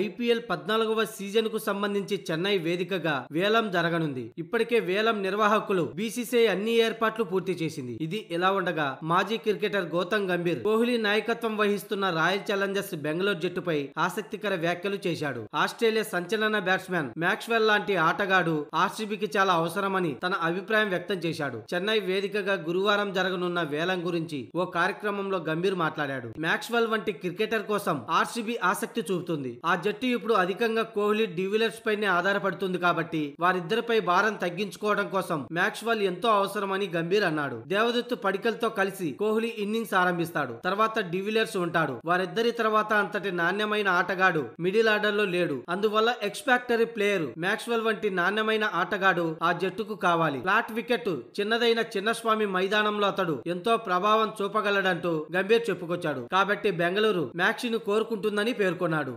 IPL పద్నాలుగవ season కు సంబంధించి చెన్నై వేదికగా వేలం జరగనుంది ఇప్పటికే వేలం నిర్వాహకులు బీసీసీఐ అన్ని ఏర్పాట్లు పూర్తి చేసింది ఇది ఇలా ఉండగా మాజీ క్రికెటర్ గౌతమ్ గంభీర్ కోహ్లీ నాయకత్వం వహిస్తున్న రాయల్ ఛాలెంజర్స్ బెంగళూరు జట్టుపై ఆసక్తికర వ్యాఖ్యలు చేశాడు ఆస్ట్రేలియా సంచలన బ్యాట్స్మెన్ మ్యాక్స్వెల్ లాంటి ఆటగాడు ఆర్సీబీకి చాలా అవసరమని తన అభిప్రాయం వ్యక్తం చేశాడు చెన్నై వేదికగా గురువారం జరగనున్న వేలం గురించి ఓ కార్యక్రమంలో గంభీర్ మాట్లాడాడు మ్యాక్స్వెల్ వంటి క్రికెటర్ కోసం ఆర్సీబీ ఆసక్తి చూపుతుంది ఆ జట్టు ఇప్పుడు అధికంగా కోహ్లీ డివిలర్స్ పైనే ఆధారపడుతుంది కాబట్టి వారిద్దరిపై భారం తగ్గించుకోవడం కోసం మ్యాక్స్వెల్ ఎంతో అవసరమని గంభీర్ అన్నాడు దేవదత్తు పడికల్తో కలిసి కోహ్లీ ఇన్నింగ్స్ ఆరంభిస్తాడు తర్వాత డివిలర్స్ ఉంటాడు వారిద్దరి తర్వాత అంతటి నాణ్యమైన ఆటగాడు మిడిల్ ఆర్డర్ లో లేడు అందువల్ల ఎక్స్పాక్టరీ ప్లేయర్ మ్యాక్స్వెల్ వంటి నాణ్యమైన ఆటగాడు ఆ జట్టుకు కావాలి ఫ్లాట్ వికెట్ చిన్నదైన చిన్నస్వామి మైదానంలో అతడు ఎంతో ప్రభావం చూపగలడంటూ గంభీర్ చెప్పుకొచ్చాడు కాబట్టి బెంగళూరు మ్యాక్సిను కోరుకుంటుందని పేర్కొన్నాడు